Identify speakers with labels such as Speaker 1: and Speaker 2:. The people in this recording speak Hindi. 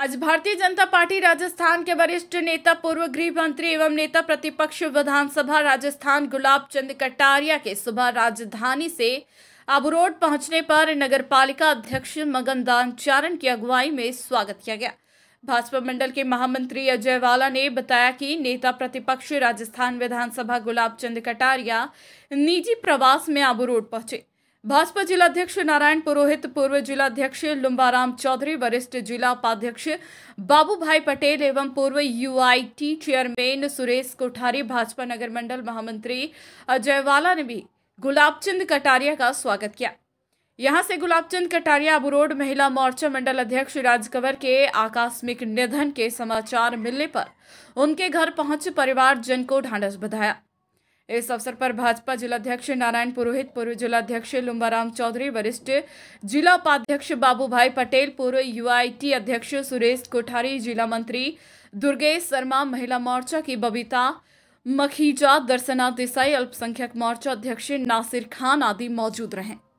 Speaker 1: आज भारतीय जनता पार्टी राजस्थान के वरिष्ठ नेता पूर्व गृह मंत्री एवं नेता प्रतिपक्ष विधानसभा राजस्थान गुलाब चंद कटारिया के सुबह राजधानी से अबरोड पहुंचने पर नगरपालिका अध्यक्ष दान चारण की अगुवाई में स्वागत किया गया भाजपा मंडल के महामंत्री अजय वाला ने बताया कि नेता प्रतिपक्ष राजस्थान विधानसभा गुलाब चंद कटारिया निजी प्रवास में आबू रोड पहुंचे भाजपा जिलाध्यक्ष नारायण पुरोहित पूर्व जिलाध्यक्ष लुम्बाराम चौधरी वरिष्ठ जिला उपाध्यक्ष बाबू भाई पटेल एवं पूर्व यूआईटी चेयरमैन सुरेश कोठारी भाजपा नगर मंडल महामंत्री अजयवाला ने भी गुलाबचंद कटारिया का स्वागत किया यहां से गुलाबचंद कटारिया अब रोड महिला मोर्चा मंडल अध्यक्ष राजकंवर के आकस्मिक निधन के समाचार मिलने पर उनके घर पहुंच परिवारजन को ढांढस बधाया इस अवसर पर भाजपा जिलाध्यक्ष नारायण पुरोहित पूर्व जिलाध्यक्ष लुम्बाराम चौधरी वरिष्ठ जिला उपाध्यक्ष बाबूभाई पटेल पूर्व यूआईटी अध्यक्ष सुरेश कोठारी जिला मंत्री दुर्गेश शर्मा महिला मोर्चा की बबीता मखीजा दर्शना देसाई अल्पसंख्यक मोर्चा अध्यक्ष नासिर खान आदि मौजूद रहे